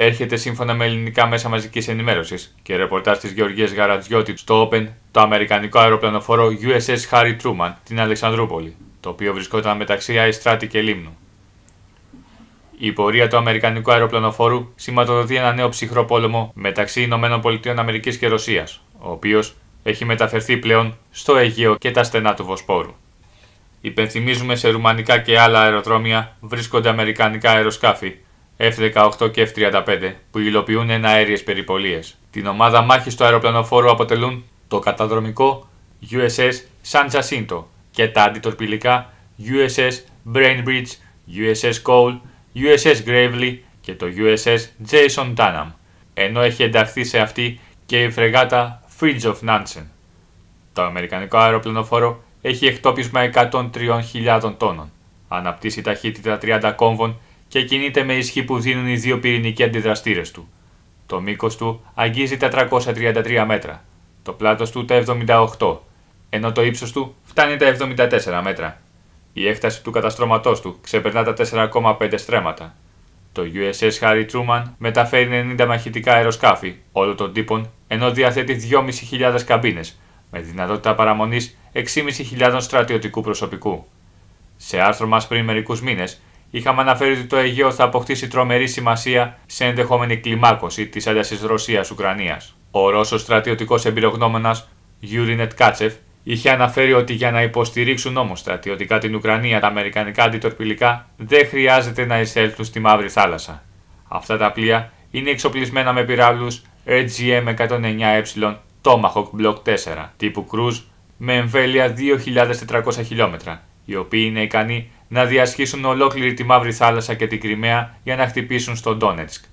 έρχεται σύμφωνα με ελληνικά μέσα μαζικής ενημέρωσης και ρεπορτάζ της Γεωργίας Γαρατζιώτη στο Open το αμερικανικό αεροπλανοφόρο USS Harry Truman την Αλεξανδρούπολη, το οποίο βρισκόταν μεταξύ Αϊστράτη και Λίμνου. Η πορεία του Αμερικανικού αεροπλανοφόρου σηματοδοτεί ένα νέο ψυχρό πόλεμο μεταξύ ΗΠΑ και Ρωσίας, ο οποίος έχει μεταφερθεί πλέον στο Αιγαίο και τα στενά του Βοσπόρου. Υπενθυμίζουμε σε ρουμανικά και άλλα αεροδρόμια βρίσκονται αμερικανικά αεροσκάφη F-18 και F-35 που υλοποιούν εναέριες περιπολίες. Την ομάδα μάχης του αεροπλανοφόρου αποτελούν το καταδρομικό USS San Jacinto και τα αντιτορπιλικά USS Brainbridge, USS Cole, USS Gravely και το USS Jason Dunham, ενώ έχει ενταχθεί σε αυτή και η φρεγάτα Fridge of Nansen. Το αμερικανικό αεροπλανοφόρο έχει εκτόπισμα 103.000 τόνων, αναπτύσσει ταχύτητα 30 κόμβων και κινείται με ισχύ που δίνουν οι δύο πυρηνικοί αντιδραστήρες του. Το μήκος του αγγίζει 433 μέτρα, το πλάτος του τα 78, ενώ το ύψος του φτάνει τα 74 μέτρα. Η έκταση του καταστρώματός του ξεπερνά τα 4,5 στρέμματα. Το USS Harry Truman μεταφέρει 90 μαχητικά αεροσκάφη όλων των τύπων, ενώ διαθέτει 2.500 καμπίνες, με δυνατότητα παραμονής 6.500 στρατιωτικού προσωπικού. Σε άρθρο μας πριν μερικούς μήνες. Είχαμε αναφέρει ότι το Αιγαίο θα αποκτήσει τρομερή σημασία σε ενδεχόμενη κλιμάκωση της έντασης Ρωσία-Ουκρανία. Ο Ρώσος στρατιωτικός εμπειρογνώμονας Γιούρι Νετκάτσεφ είχε αναφέρει ότι για να υποστηρίξουν όμως στρατιωτικά την Ουκρανία τα αμερικανικά αντιτορπιλικά δεν χρειάζεται να εισέλθουν στη Μαύρη Θάλασσα. Αυτά τα πλοία είναι εξοπλισμένα με πυράβλους agm 109E ε Tomahawk Block 4 τύπου Cruise με εμβέλεια 2.400 χιλιόμετρα, οι οποίοι είναι ικανοί να διασχίσουν ολόκληρη τη Μαύρη Θάλασσα και την Κρυμαία για να χτυπήσουν στον Ντόνετσκ.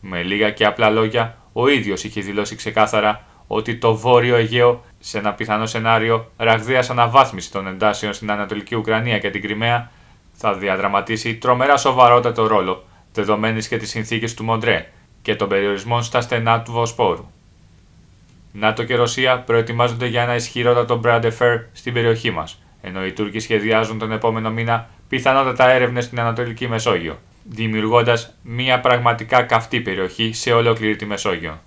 Με λίγα και απλά λόγια, ο ίδιος είχε δηλώσει ξεκάθαρα ότι το Βόρειο Αιγαίο σε ένα πιθανό σενάριο ραγδαίας αναβάθμιση των εντάσεων στην Ανατολική Ουκρανία και την Κρυμαία θα διαδραματίσει τρομερά σοβαρότατο ρόλο δεδομένης και της συνθήκης του Μοντρέ και των περιορισμών στα στενά του Βοσπόρου. ΝΑΤΟ και Ρωσία προετοιμάζονται για ένα ισχυρότατο brand στην περιοχή μας ενώ οι Τούρκοι σχεδιάζουν τον επόμενο μήνα πιθανότατα έρευνες στην Ανατολική Μεσόγειο, δημιουργώντας μια πραγματικά καυτή περιοχή σε ολόκληρη τη Μεσόγειο.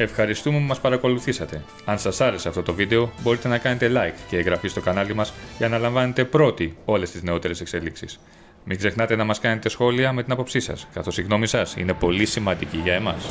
Ευχαριστούμε που μας παρακολουθήσατε. Αν σας άρεσε αυτό το βίντεο, μπορείτε να κάνετε like και εγγραφή στο κανάλι μας για να λαμβάνετε πρώτοι όλες τις νεότερες εξελίξεις. Μην ξεχνάτε να μας κάνετε σχόλια με την άποψή σας, καθώς η γνώμη σας είναι πολύ σημαντική για εμάς.